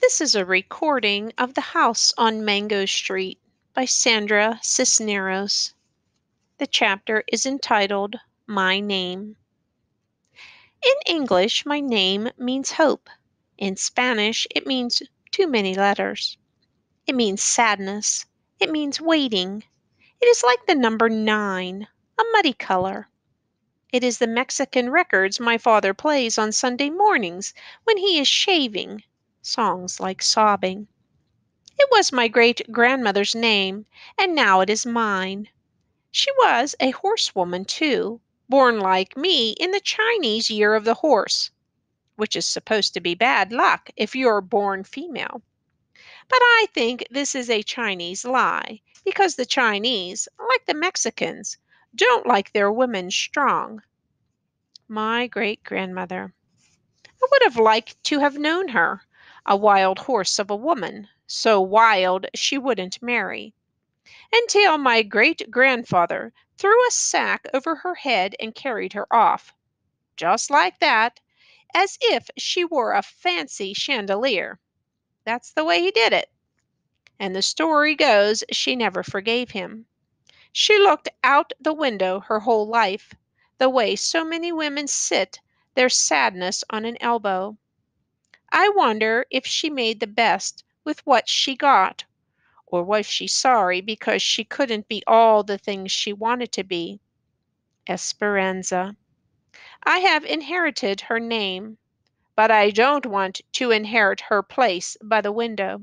This is a recording of The House on Mango Street by Sandra Cisneros. The chapter is entitled My Name. In English, my name means hope. In Spanish, it means too many letters. It means sadness. It means waiting. It is like the number nine, a muddy color. It is the Mexican records my father plays on Sunday mornings when he is shaving songs like sobbing. It was my great grandmother's name, and now it is mine. She was a horsewoman, too, born like me in the Chinese year of the horse, which is supposed to be bad luck if you're born female. But I think this is a Chinese lie, because the Chinese, like the Mexicans, don't like their women strong. My great grandmother. I would have liked to have known her a wild horse of a woman, so wild she wouldn't marry, until my great grandfather threw a sack over her head and carried her off, just like that, as if she were a fancy chandelier. That's the way he did it. And the story goes she never forgave him. She looked out the window her whole life, the way so many women sit, their sadness on an elbow. I wonder if she made the best with what she got. Or was she sorry because she couldn't be all the things she wanted to be? Esperanza. I have inherited her name, but I don't want to inherit her place by the window.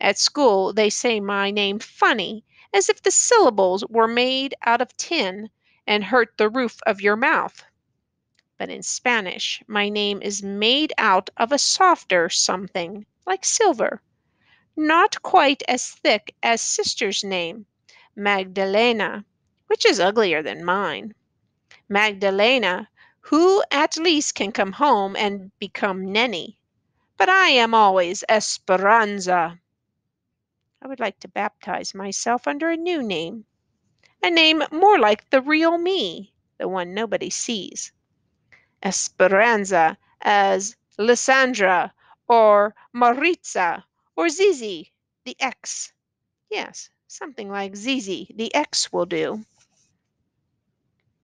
At school, they say my name funny, as if the syllables were made out of tin and hurt the roof of your mouth but in Spanish, my name is made out of a softer something, like silver, not quite as thick as sister's name, Magdalena, which is uglier than mine. Magdalena, who at least can come home and become Nenny, but I am always Esperanza. I would like to baptize myself under a new name, a name more like the real me, the one nobody sees. Esperanza as Lysandra or Maritza or Zizi, the X. Yes, something like Zizi, the X will do.